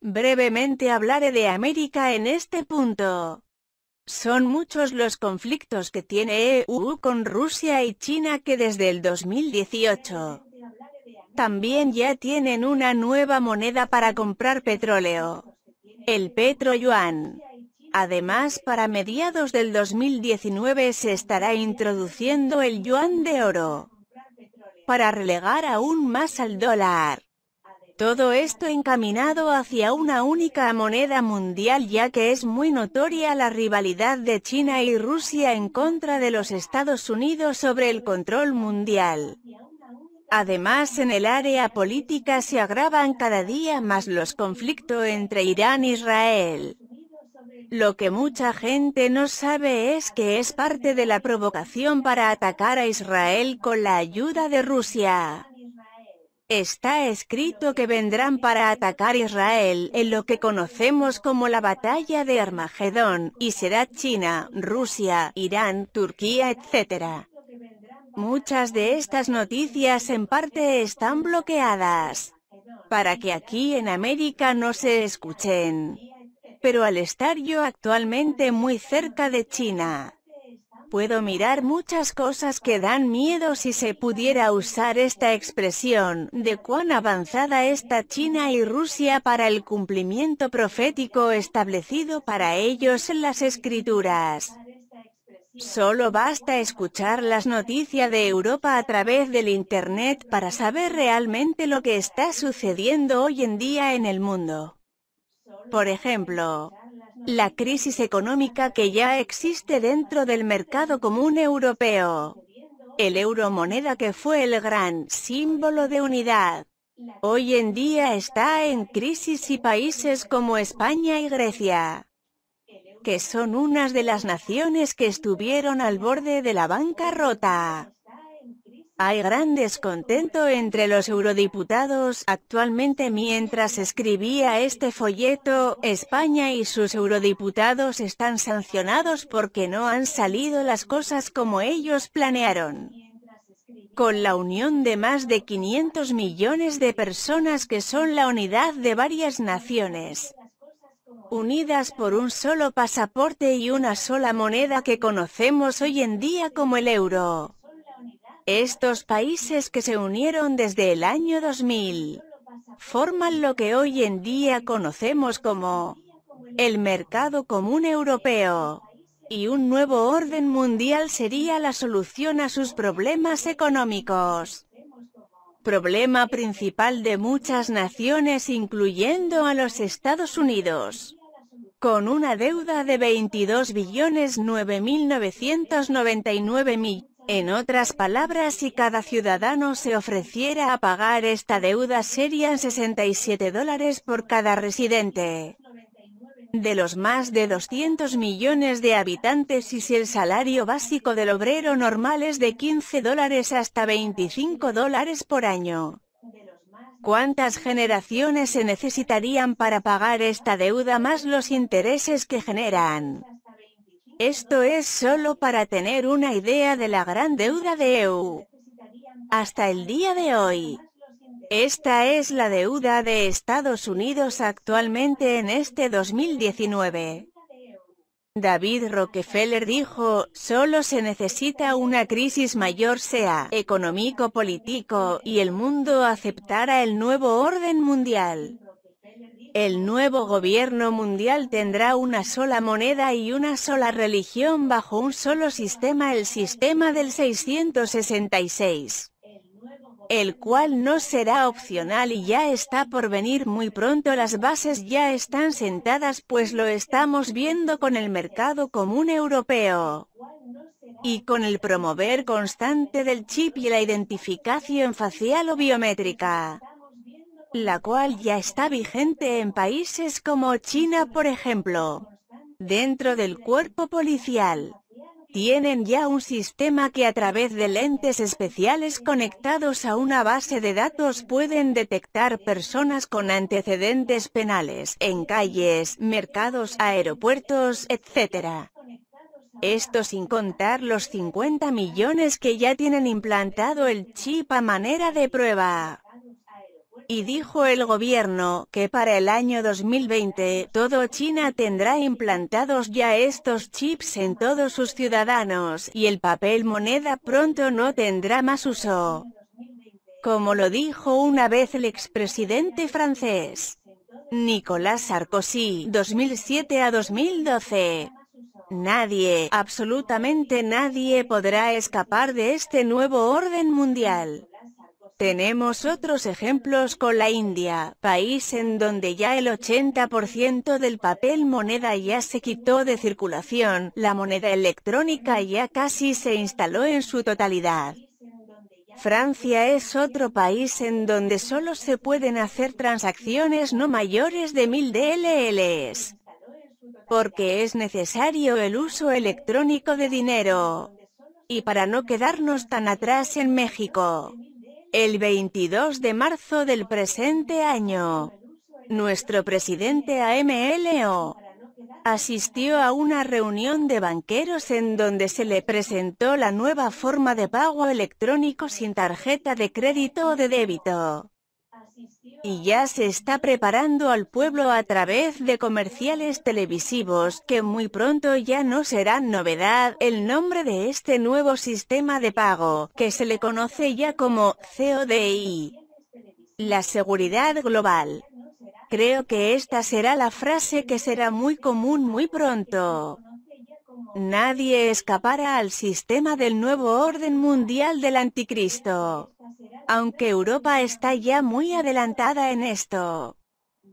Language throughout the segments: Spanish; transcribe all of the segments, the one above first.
Brevemente hablaré de América en este punto. Son muchos los conflictos que tiene EU con Rusia y China que desde el 2018 también ya tienen una nueva moneda para comprar petróleo, el petroyuan. Además, para mediados del 2019 se estará introduciendo el yuan de oro para relegar aún más al dólar. Todo esto encaminado hacia una única moneda mundial ya que es muy notoria la rivalidad de China y Rusia en contra de los Estados Unidos sobre el control mundial. Además, en el área política se agravan cada día más los conflictos entre Irán e Israel. Lo que mucha gente no sabe es que es parte de la provocación para atacar a Israel con la ayuda de Rusia. Está escrito que vendrán para atacar Israel en lo que conocemos como la batalla de Armagedón, y será China, Rusia, Irán, Turquía, etc. Muchas de estas noticias en parte están bloqueadas para que aquí en América no se escuchen. Pero al estar yo actualmente muy cerca de China, Puedo mirar muchas cosas que dan miedo si se pudiera usar esta expresión, de cuán avanzada está China y Rusia para el cumplimiento profético establecido para ellos en las escrituras. Solo basta escuchar las noticias de Europa a través del Internet para saber realmente lo que está sucediendo hoy en día en el mundo. Por ejemplo, la crisis económica que ya existe dentro del mercado común europeo. El euro moneda que fue el gran símbolo de unidad. Hoy en día está en crisis y países como España y Grecia, que son unas de las naciones que estuvieron al borde de la bancarrota. Hay gran descontento entre los eurodiputados actualmente mientras escribía este folleto, España y sus eurodiputados están sancionados porque no han salido las cosas como ellos planearon. Con la unión de más de 500 millones de personas que son la unidad de varias naciones, unidas por un solo pasaporte y una sola moneda que conocemos hoy en día como el euro. Estos países que se unieron desde el año 2000 forman lo que hoy en día conocemos como el mercado común europeo y un nuevo orden mundial sería la solución a sus problemas económicos. Problema principal de muchas naciones, incluyendo a los Estados Unidos, con una deuda de 22 billones en otras palabras, si cada ciudadano se ofreciera a pagar esta deuda serían 67 dólares por cada residente. De los más de 200 millones de habitantes y si el salario básico del obrero normal es de 15 dólares hasta 25 dólares por año. ¿Cuántas generaciones se necesitarían para pagar esta deuda más los intereses que generan? Esto es solo para tener una idea de la gran deuda de EU. Hasta el día de hoy. Esta es la deuda de Estados Unidos actualmente en este 2019. David Rockefeller dijo, solo se necesita una crisis mayor sea económico-político y el mundo aceptara el nuevo orden mundial. El nuevo gobierno mundial tendrá una sola moneda y una sola religión bajo un solo sistema, el sistema del 666, el cual no será opcional y ya está por venir muy pronto. Las bases ya están sentadas pues lo estamos viendo con el mercado común europeo y con el promover constante del chip y la identificación facial o biométrica la cual ya está vigente en países como China por ejemplo. Dentro del cuerpo policial, tienen ya un sistema que a través de lentes especiales conectados a una base de datos pueden detectar personas con antecedentes penales en calles, mercados, aeropuertos, etc. Esto sin contar los 50 millones que ya tienen implantado el chip a manera de prueba. Y dijo el gobierno que para el año 2020, todo China tendrá implantados ya estos chips en todos sus ciudadanos, y el papel moneda pronto no tendrá más uso. Como lo dijo una vez el expresidente francés. Nicolas Sarkozy, 2007 a 2012. Nadie, absolutamente nadie podrá escapar de este nuevo orden mundial. Tenemos otros ejemplos con la India, país en donde ya el 80% del papel moneda ya se quitó de circulación, la moneda electrónica ya casi se instaló en su totalidad. Francia es otro país en donde solo se pueden hacer transacciones no mayores de 1000 DLLs, porque es necesario el uso electrónico de dinero. Y para no quedarnos tan atrás en México. El 22 de marzo del presente año, nuestro presidente AMLO asistió a una reunión de banqueros en donde se le presentó la nueva forma de pago electrónico sin tarjeta de crédito o de débito. Y ya se está preparando al pueblo a través de comerciales televisivos, que muy pronto ya no serán novedad el nombre de este nuevo sistema de pago, que se le conoce ya como CODI. La seguridad global. Creo que esta será la frase que será muy común muy pronto. Nadie escapará al sistema del nuevo orden mundial del anticristo aunque Europa está ya muy adelantada en esto.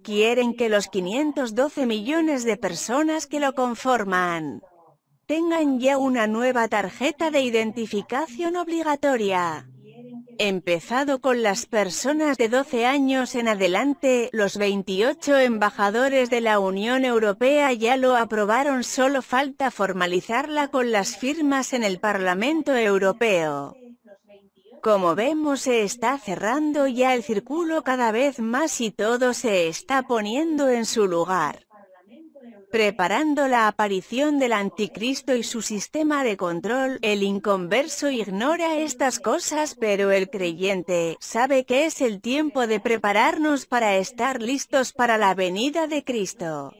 Quieren que los 512 millones de personas que lo conforman tengan ya una nueva tarjeta de identificación obligatoria. Empezado con las personas de 12 años en adelante, los 28 embajadores de la Unión Europea ya lo aprobaron, solo falta formalizarla con las firmas en el Parlamento Europeo. Como vemos se está cerrando ya el círculo cada vez más y todo se está poniendo en su lugar. Preparando la aparición del anticristo y su sistema de control, el inconverso ignora estas cosas pero el creyente sabe que es el tiempo de prepararnos para estar listos para la venida de Cristo.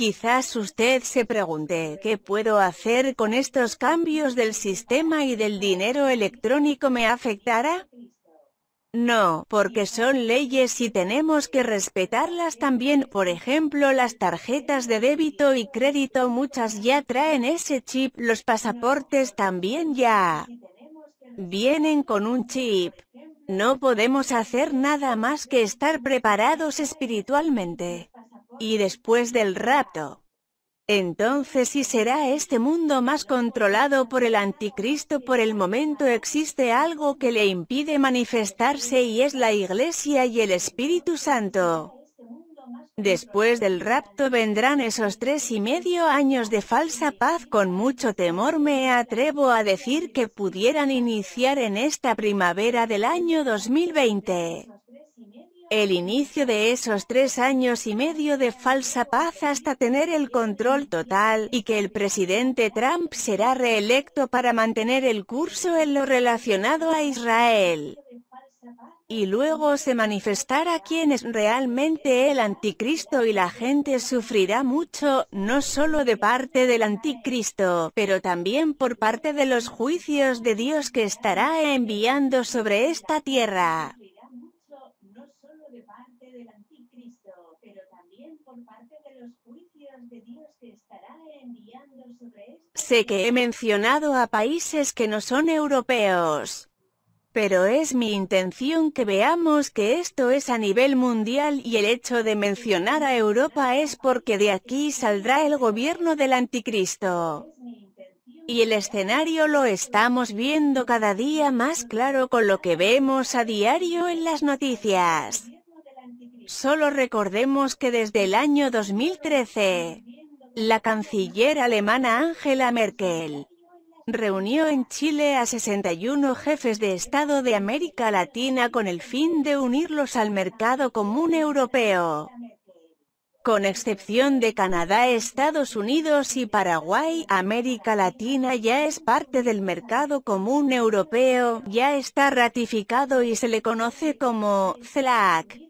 Quizás usted se pregunte qué puedo hacer con estos cambios del sistema y del dinero electrónico me afectará. No, porque son leyes y tenemos que respetarlas también. Por ejemplo, las tarjetas de débito y crédito muchas ya traen ese chip, los pasaportes también ya vienen con un chip. No podemos hacer nada más que estar preparados espiritualmente y después del rapto. Entonces si será este mundo más controlado por el anticristo por el momento existe algo que le impide manifestarse y es la iglesia y el Espíritu Santo. Después del rapto vendrán esos tres y medio años de falsa paz con mucho temor me atrevo a decir que pudieran iniciar en esta primavera del año 2020. El inicio de esos tres años y medio de falsa paz hasta tener el control total y que el presidente Trump será reelecto para mantener el curso en lo relacionado a Israel y luego se manifestará quién es realmente el anticristo y la gente sufrirá mucho, no solo de parte del anticristo, pero también por parte de los juicios de Dios que estará enviando sobre esta tierra. Sé que he mencionado a países que no son europeos. Pero es mi intención que veamos que esto es a nivel mundial y el hecho de mencionar a Europa es porque de aquí saldrá el gobierno del anticristo. Y el escenario lo estamos viendo cada día más claro con lo que vemos a diario en las noticias. Solo recordemos que desde el año 2013, la canciller alemana Angela Merkel reunió en Chile a 61 jefes de Estado de América Latina con el fin de unirlos al mercado común europeo. Con excepción de Canadá, Estados Unidos y Paraguay, América Latina ya es parte del mercado común europeo, ya está ratificado y se le conoce como CELAC,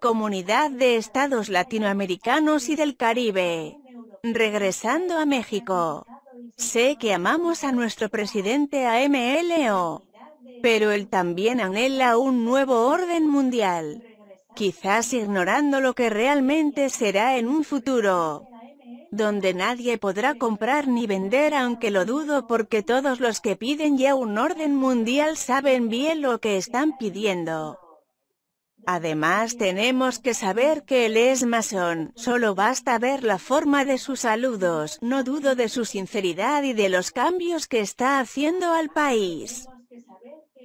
Comunidad de Estados Latinoamericanos y del Caribe. Regresando a México. Sé que amamos a nuestro presidente AMLO, pero él también anhela un nuevo orden mundial, quizás ignorando lo que realmente será en un futuro, donde nadie podrá comprar ni vender aunque lo dudo porque todos los que piden ya un orden mundial saben bien lo que están pidiendo. Además, tenemos que saber que él es masón, solo basta ver la forma de sus saludos, no dudo de su sinceridad y de los cambios que está haciendo al país.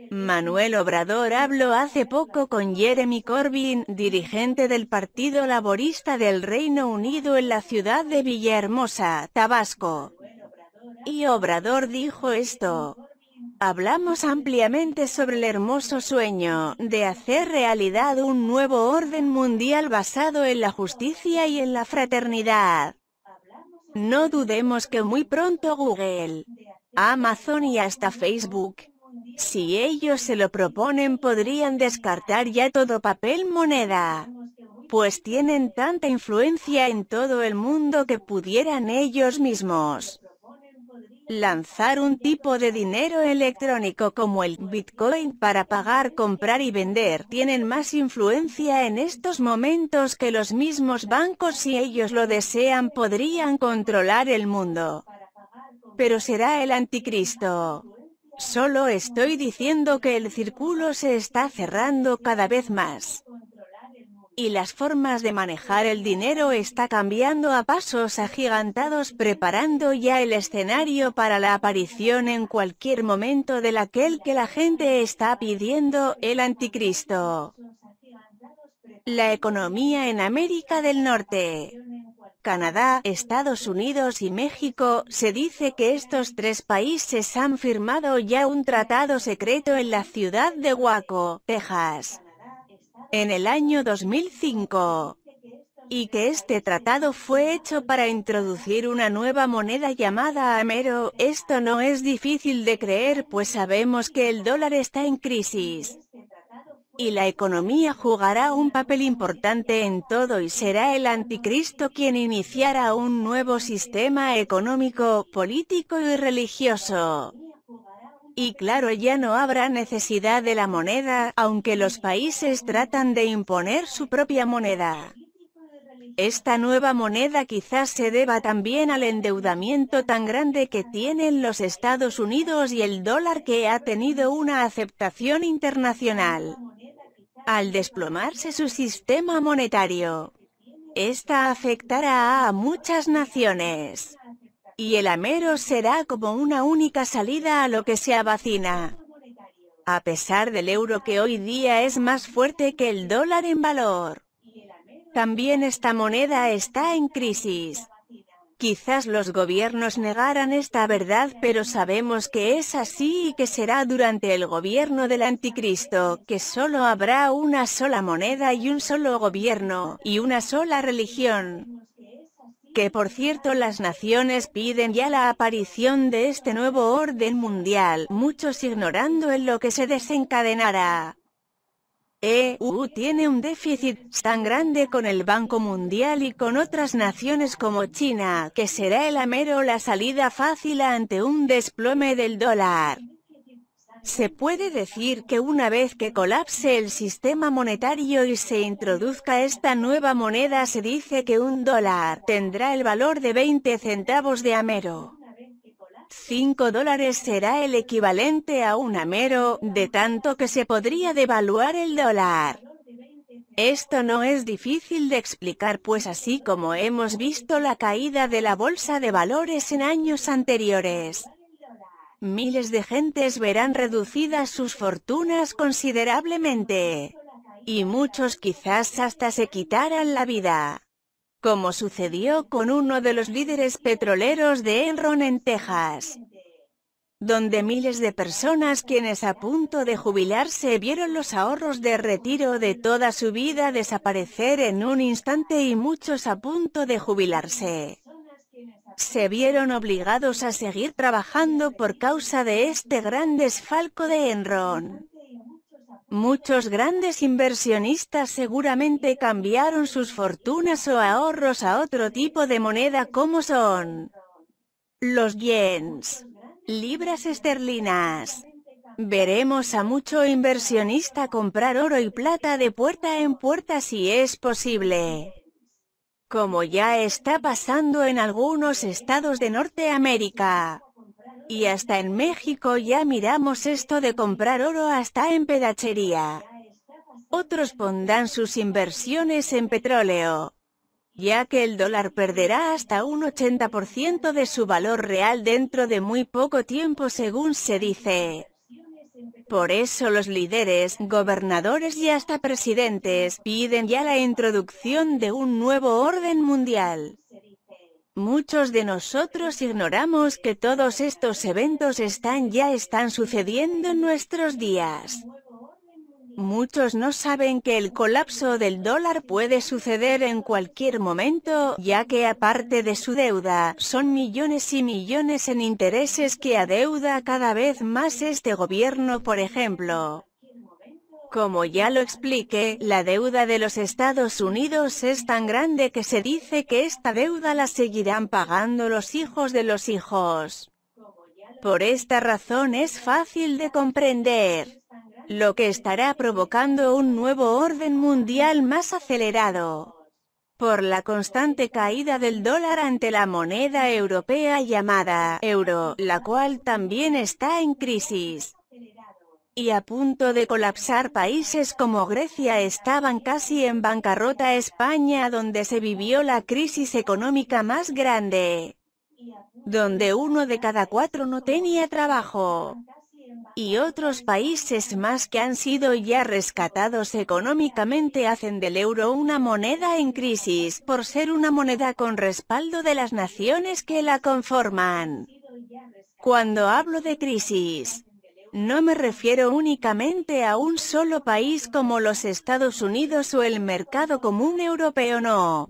Manuel Obrador habló hace poco con Jeremy Corbyn, dirigente del Partido Laborista del Reino Unido en la ciudad de Villahermosa, Tabasco. Y Obrador dijo esto, Hablamos ampliamente sobre el hermoso sueño de hacer realidad un nuevo orden mundial basado en la justicia y en la fraternidad. No dudemos que muy pronto Google, Amazon y hasta Facebook, si ellos se lo proponen podrían descartar ya todo papel moneda pues tienen tanta influencia en todo el mundo que pudieran ellos mismos lanzar un tipo de dinero electrónico como el Bitcoin para pagar, comprar y vender tienen más influencia en estos momentos que los mismos bancos si ellos lo desean podrían controlar el mundo. Pero será el anticristo. Solo estoy diciendo que el círculo se está cerrando cada vez más y las formas de manejar el dinero está cambiando a pasos agigantados preparando ya el escenario para la aparición en cualquier momento del aquel que la gente está pidiendo, el anticristo. La economía en América del Norte. Canadá, Estados Unidos y México, se dice que estos tres países han firmado ya un tratado secreto en la ciudad de Waco, Texas en el año 2005 y que este tratado fue hecho para introducir una nueva moneda llamada Amero. Esto no es difícil de creer pues sabemos que el dólar está en crisis y la economía jugará un papel importante en todo y será el anticristo quien iniciará un nuevo sistema económico, político y religioso. Y claro ya no habrá necesidad de la moneda, aunque los países tratan de imponer su propia moneda. Esta nueva moneda quizás se deba también al endeudamiento tan grande que tienen los Estados Unidos y el dólar que ha tenido una aceptación internacional. Al desplomarse su sistema monetario, esta afectará a muchas naciones y el Amero será como una única salida a lo que se abacina. A pesar del euro que hoy día es más fuerte que el dólar en valor, también esta moneda está en crisis. Quizás los gobiernos negaran esta verdad, pero sabemos que es así y que será durante el gobierno del anticristo, que solo habrá una sola moneda y un solo gobierno, y una sola religión que por cierto las naciones piden ya la aparición de este nuevo orden mundial, muchos ignorando en lo que se desencadenará. EU tiene un déficit tan grande con el Banco Mundial y con otras naciones como China, que será el amero la salida fácil ante un desplome del dólar. Se puede decir que una vez que colapse el sistema monetario y se introduzca esta nueva moneda se dice que un dólar tendrá el valor de 20 centavos de amero. 5 dólares será el equivalente a un amero, de tanto que se podría devaluar el dólar. Esto no es difícil de explicar pues así como hemos visto la caída de la bolsa de valores en años anteriores, miles de gentes verán reducidas sus fortunas considerablemente. Y muchos quizás hasta se quitaran la vida. Como sucedió con uno de los líderes petroleros de Enron en Texas. Donde miles de personas quienes a punto de jubilarse vieron los ahorros de retiro de toda su vida desaparecer en un instante y muchos a punto de jubilarse se vieron obligados a seguir trabajando por causa de este gran desfalco de Enron. Muchos grandes inversionistas seguramente cambiaron sus fortunas o ahorros a otro tipo de moneda como son los yens, libras esterlinas. Veremos a mucho inversionista comprar oro y plata de puerta en puerta si es posible como ya está pasando en algunos estados de Norteamérica. Y hasta en México ya miramos esto de comprar oro hasta en pedachería. Otros pondrán sus inversiones en petróleo, ya que el dólar perderá hasta un 80% de su valor real dentro de muy poco tiempo según se dice. Por eso los líderes, gobernadores y hasta presidentes piden ya la introducción de un nuevo orden mundial. Muchos de nosotros ignoramos que todos estos eventos están ya están sucediendo en nuestros días. Muchos no saben que el colapso del dólar puede suceder en cualquier momento, ya que aparte de su deuda, son millones y millones en intereses que adeuda cada vez más este gobierno por ejemplo. Como ya lo expliqué, la deuda de los Estados Unidos es tan grande que se dice que esta deuda la seguirán pagando los hijos de los hijos. Por esta razón es fácil de comprender lo que estará provocando un nuevo orden mundial más acelerado por la constante caída del dólar ante la moneda europea llamada euro, la cual también está en crisis y a punto de colapsar países como Grecia estaban casi en bancarrota España donde se vivió la crisis económica más grande, donde uno de cada cuatro no tenía trabajo y otros países más que han sido ya rescatados económicamente hacen del euro una moneda en crisis, por ser una moneda con respaldo de las naciones que la conforman. Cuando hablo de crisis, no me refiero únicamente a un solo país como los Estados Unidos o el mercado común europeo, no.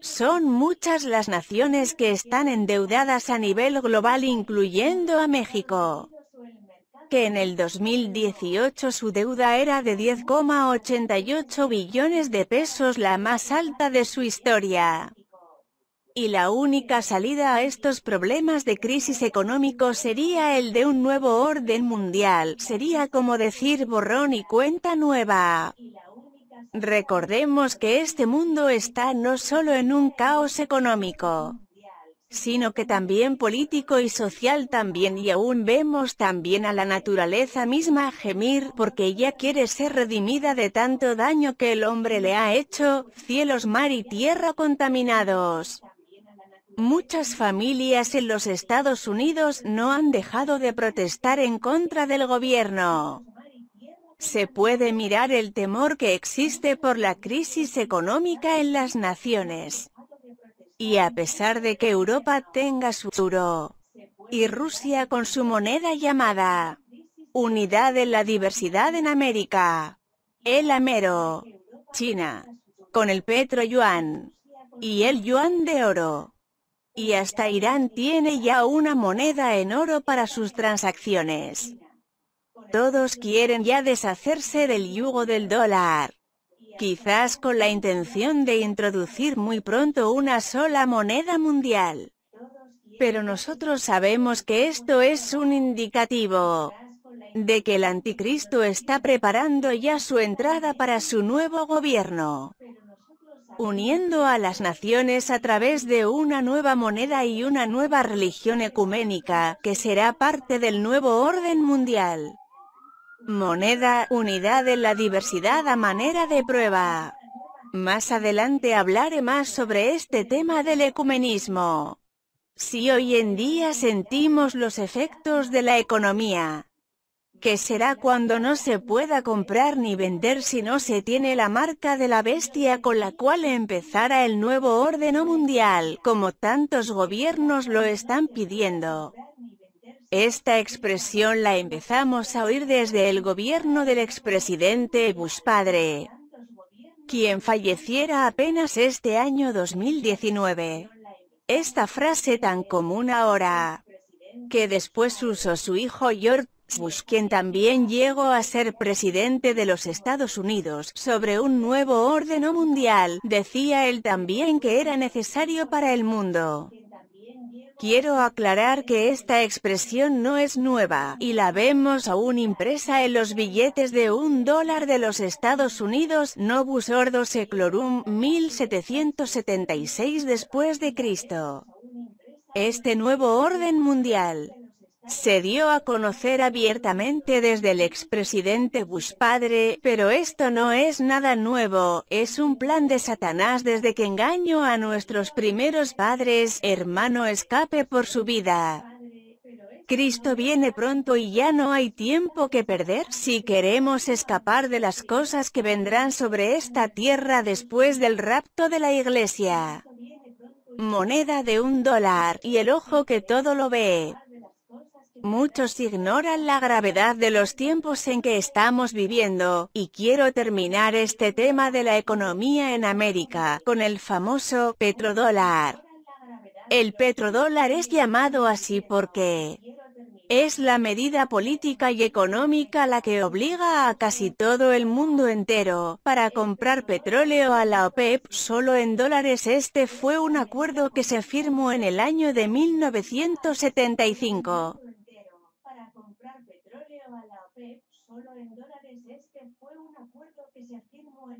Son muchas las naciones que están endeudadas a nivel global incluyendo a México que en el 2018 su deuda era de 10,88 billones de pesos la más alta de su historia. Y la única salida a estos problemas de crisis económico sería el de un nuevo orden mundial, sería como decir borrón y cuenta nueva. Recordemos que este mundo está no solo en un caos económico, sino que también político y social también y aún vemos también a la naturaleza misma gemir porque ella quiere ser redimida de tanto daño que el hombre le ha hecho, cielos mar y tierra contaminados. Muchas familias en los Estados Unidos no han dejado de protestar en contra del gobierno. Se puede mirar el temor que existe por la crisis económica en las naciones. Y a pesar de que Europa tenga su euro y Rusia con su moneda llamada Unidad en la Diversidad en América, el Amero, China, con el Petro Yuan y el Yuan de Oro. Y hasta Irán tiene ya una moneda en oro para sus transacciones. Todos quieren ya deshacerse del yugo del dólar quizás con la intención de introducir muy pronto una sola moneda mundial. Pero nosotros sabemos que esto es un indicativo de que el anticristo está preparando ya su entrada para su nuevo gobierno, uniendo a las naciones a través de una nueva moneda y una nueva religión ecuménica que será parte del nuevo orden mundial. Moneda, unidad en la diversidad a manera de prueba. Más adelante hablaré más sobre este tema del ecumenismo. Si hoy en día sentimos los efectos de la economía, qué será cuando no se pueda comprar ni vender si no se tiene la marca de la bestia con la cual empezará el nuevo orden mundial, como tantos gobiernos lo están pidiendo. Esta expresión la empezamos a oír desde el gobierno del expresidente Bush padre, quien falleciera apenas este año 2019. Esta frase tan común ahora, que después usó su hijo George Bush quien también llegó a ser presidente de los Estados Unidos, sobre un nuevo orden mundial, decía él también que era necesario para el mundo. Quiero aclarar que esta expresión no es nueva, y la vemos aún impresa en los billetes de un dólar de los Estados Unidos, Nobus Ordo Seclorum 1776 después Este nuevo orden mundial, se dio a conocer abiertamente desde el expresidente Bush padre, pero esto no es nada nuevo, es un plan de Satanás desde que engaño a nuestros primeros padres, hermano escape por su vida. Cristo viene pronto y ya no hay tiempo que perder si queremos escapar de las cosas que vendrán sobre esta tierra después del rapto de la iglesia. Moneda de un dólar y el ojo que todo lo ve. Muchos ignoran la gravedad de los tiempos en que estamos viviendo, y quiero terminar este tema de la economía en América con el famoso petrodólar. El petrodólar es llamado así porque es la medida política y económica la que obliga a casi todo el mundo entero para comprar petróleo a la OPEP e solo en dólares. Este fue un acuerdo que se firmó en el año de 1975. Este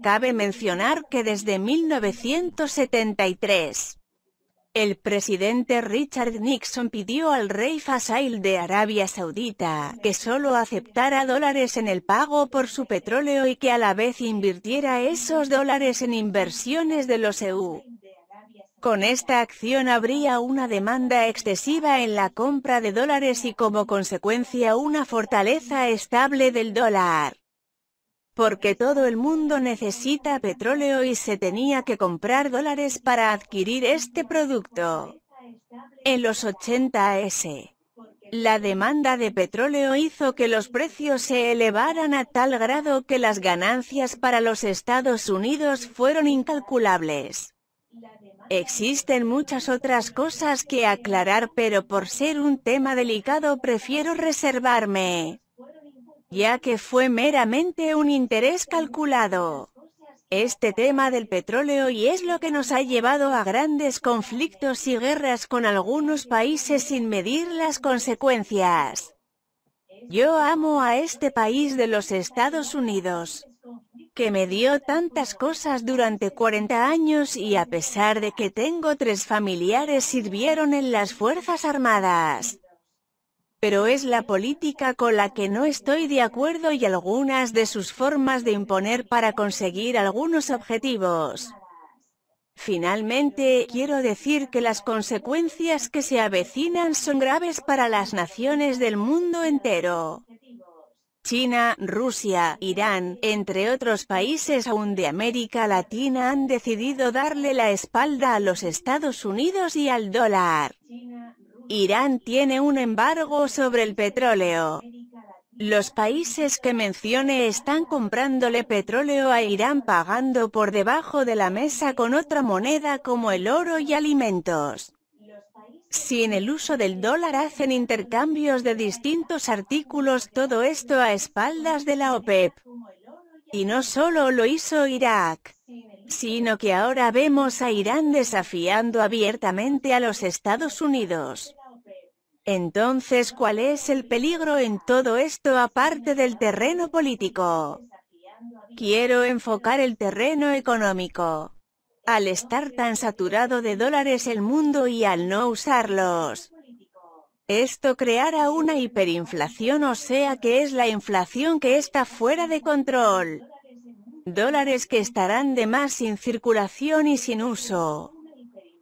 Cabe mencionar que desde 1973, el presidente Richard Nixon pidió al rey Fasail de Arabia Saudita que solo aceptara dólares en el pago por su petróleo y que a la vez invirtiera esos dólares en inversiones de los EU. Con esta acción habría una demanda excesiva en la compra de dólares y como consecuencia una fortaleza estable del dólar. Porque todo el mundo necesita petróleo y se tenía que comprar dólares para adquirir este producto. En los 80 S. La demanda de petróleo hizo que los precios se elevaran a tal grado que las ganancias para los Estados Unidos fueron incalculables. Existen muchas otras cosas que aclarar, pero por ser un tema delicado prefiero reservarme, ya que fue meramente un interés calculado. Este tema del petróleo y es lo que nos ha llevado a grandes conflictos y guerras con algunos países sin medir las consecuencias. Yo amo a este país de los Estados Unidos que me dio tantas cosas durante 40 años y a pesar de que tengo tres familiares sirvieron en las Fuerzas Armadas. Pero es la política con la que no estoy de acuerdo y algunas de sus formas de imponer para conseguir algunos objetivos. Finalmente, quiero decir que las consecuencias que se avecinan son graves para las naciones del mundo entero. China, Rusia, Irán, entre otros países aún de América Latina han decidido darle la espalda a los Estados Unidos y al dólar. Irán tiene un embargo sobre el petróleo. Los países que mencione están comprándole petróleo a Irán pagando por debajo de la mesa con otra moneda como el oro y alimentos. Si en el uso del dólar hacen intercambios de distintos artículos, todo esto a espaldas de la OPEP. Y no solo lo hizo Irak, sino que ahora vemos a Irán desafiando abiertamente a los Estados Unidos. Entonces, ¿cuál es el peligro en todo esto aparte del terreno político? Quiero enfocar el terreno económico al estar tan saturado de dólares el mundo y al no usarlos. Esto creará una hiperinflación, o sea que es la inflación que está fuera de control. Dólares que estarán de más sin circulación y sin uso.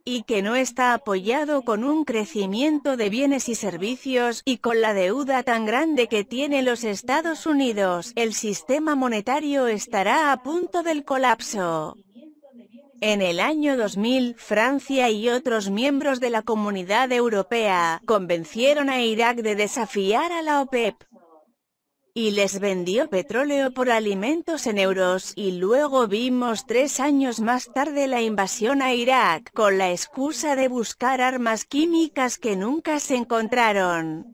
Y que no está apoyado con un crecimiento de bienes y servicios y con la deuda tan grande que tiene los Estados Unidos, el sistema monetario estará a punto del colapso. En el año 2000, Francia y otros miembros de la Comunidad Europea convencieron a Irak de desafiar a la OPEP y les vendió petróleo por alimentos en euros y luego vimos tres años más tarde la invasión a Irak con la excusa de buscar armas químicas que nunca se encontraron.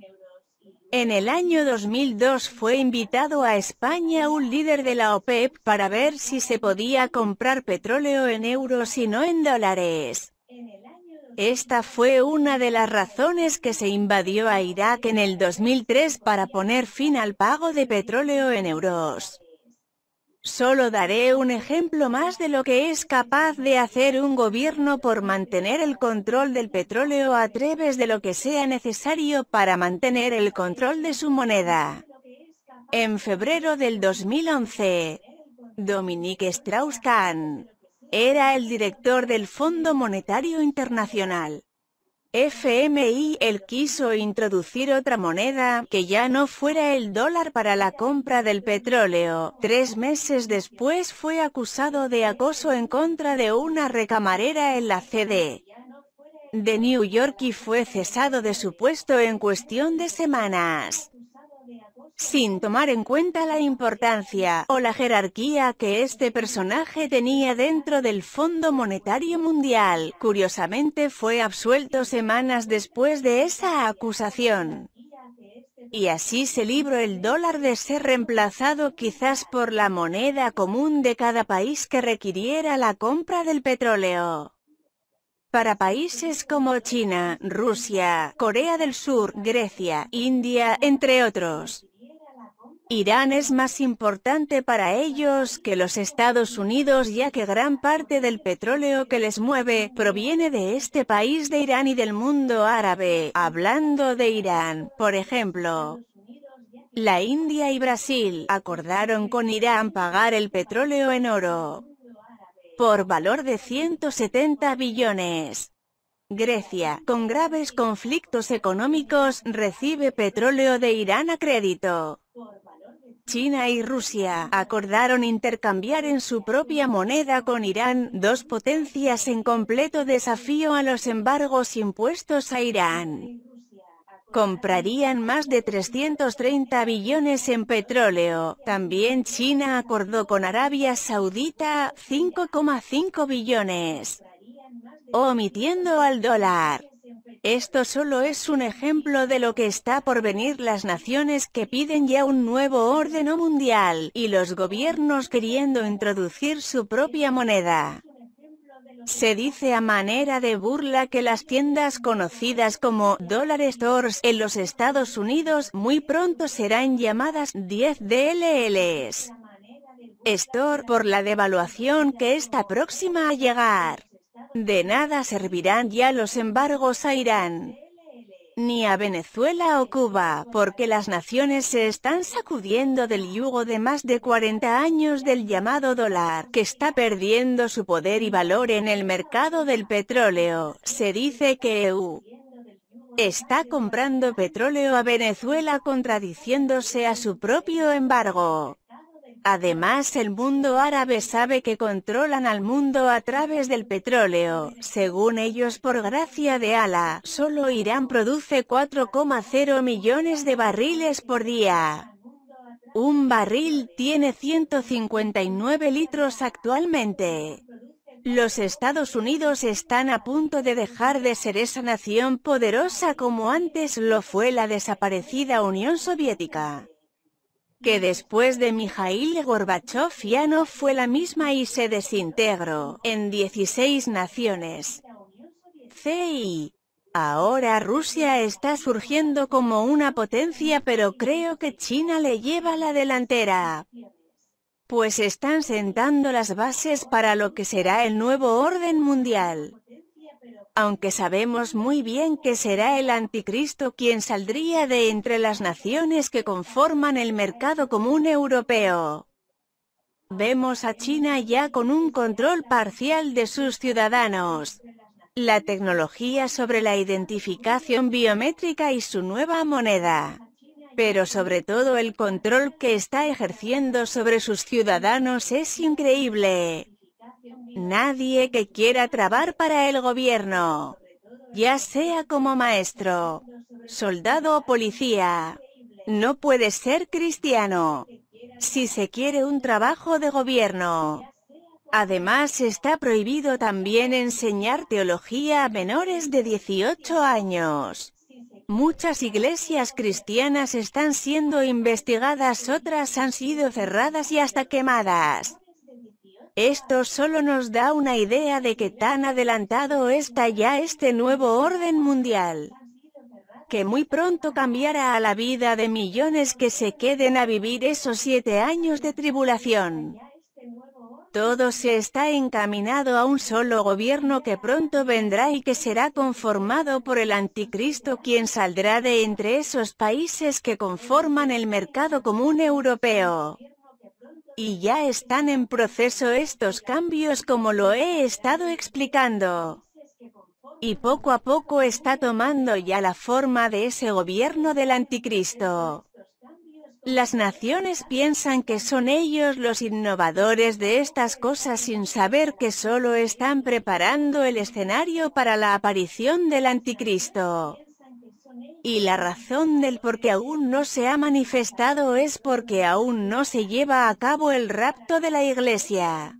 En el año 2002 fue invitado a España un líder de la OPEP e para ver si se podía comprar petróleo en euros y no en dólares. Esta fue una de las razones que se invadió a Irak en el 2003 para poner fin al pago de petróleo en euros. Solo daré un ejemplo más de lo que es capaz de hacer un gobierno por mantener el control del petróleo a través de lo que sea necesario para mantener el control de su moneda. En febrero del 2011, Dominique Strauss-Kahn era el director del Fondo Monetario Internacional. FMI él quiso introducir otra moneda que ya no fuera el dólar para la compra del petróleo. Tres meses después fue acusado de acoso en contra de una recamarera en la CD de New York y fue cesado de su puesto en cuestión de semanas sin tomar en cuenta la importancia o la jerarquía que este personaje tenía dentro del Fondo Monetario Mundial. Curiosamente fue absuelto semanas después de esa acusación. Y así se libró el dólar de ser reemplazado quizás por la moneda común de cada país que requiriera la compra del petróleo. Para países como China, Rusia, Corea del Sur, Grecia, India, entre otros. Irán es más importante para ellos que los Estados Unidos ya que gran parte del petróleo que les mueve proviene de este país de Irán y del mundo árabe. Hablando de Irán, por ejemplo, la India y Brasil acordaron con Irán pagar el petróleo en oro por valor de 170 billones. Grecia, con graves conflictos económicos, recibe petróleo de Irán a crédito. China y Rusia acordaron intercambiar en su propia moneda con Irán, dos potencias en completo desafío a los embargos impuestos a Irán comprarían más de 330 billones en petróleo. También China acordó con Arabia Saudita 5,5 billones, omitiendo al dólar. Esto solo es un ejemplo de lo que está por venir las naciones que piden ya un nuevo orden mundial, y los gobiernos queriendo introducir su propia moneda. Se dice a manera de burla que las tiendas conocidas como Dollar Stores en los Estados Unidos muy pronto serán llamadas 10 DLLs Store por la devaluación que está próxima a llegar. De nada servirán ya los embargos a Irán ni a Venezuela o Cuba, porque las naciones se están sacudiendo del yugo de más de 40 años del llamado dólar, que está perdiendo su poder y valor en el mercado del petróleo. Se dice que EU está comprando petróleo a Venezuela contradiciéndose a su propio embargo. Además el mundo árabe sabe que controlan al mundo a través del petróleo. Según ellos por gracia de Ala, solo Irán produce 4,0 millones de barriles por día. Un barril tiene 159 litros actualmente. Los Estados Unidos están a punto de dejar de ser esa nación poderosa como antes lo fue la desaparecida Unión Soviética que después de Mikhail Gorbachev ya no fue la misma y se desintegró en 16 naciones. CI. Ahora Rusia está surgiendo como una potencia pero creo que China le lleva la delantera. Pues están sentando las bases para lo que será el nuevo orden mundial aunque sabemos muy bien que será el anticristo quien saldría de entre las naciones que conforman el mercado común europeo. Vemos a China ya con un control parcial de sus ciudadanos. La tecnología sobre la identificación biométrica y su nueva moneda pero sobre todo el control que está ejerciendo sobre sus ciudadanos es increíble. Nadie que quiera trabajar para el gobierno, ya sea como maestro, soldado o policía, no puede ser cristiano si se quiere un trabajo de gobierno. Además, está prohibido también enseñar teología a menores de 18 años. Muchas iglesias cristianas están siendo investigadas, otras han sido cerradas y hasta quemadas. Esto solo nos da una idea de que tan adelantado está ya este nuevo orden mundial, que muy pronto cambiará a la vida de millones que se queden a vivir esos siete años de tribulación. Todo se está encaminado a un solo gobierno que pronto vendrá y que será conformado por el anticristo quien saldrá de entre esos países que conforman el mercado común europeo. Y ya están en proceso estos cambios como lo he estado explicando. Y poco a poco está tomando ya la forma de ese gobierno del anticristo. Las naciones piensan que son ellos los innovadores de estas cosas sin saber que solo están preparando el escenario para la aparición del anticristo. Y la razón del por qué aún no se ha manifestado es porque aún no se lleva a cabo el rapto de la iglesia.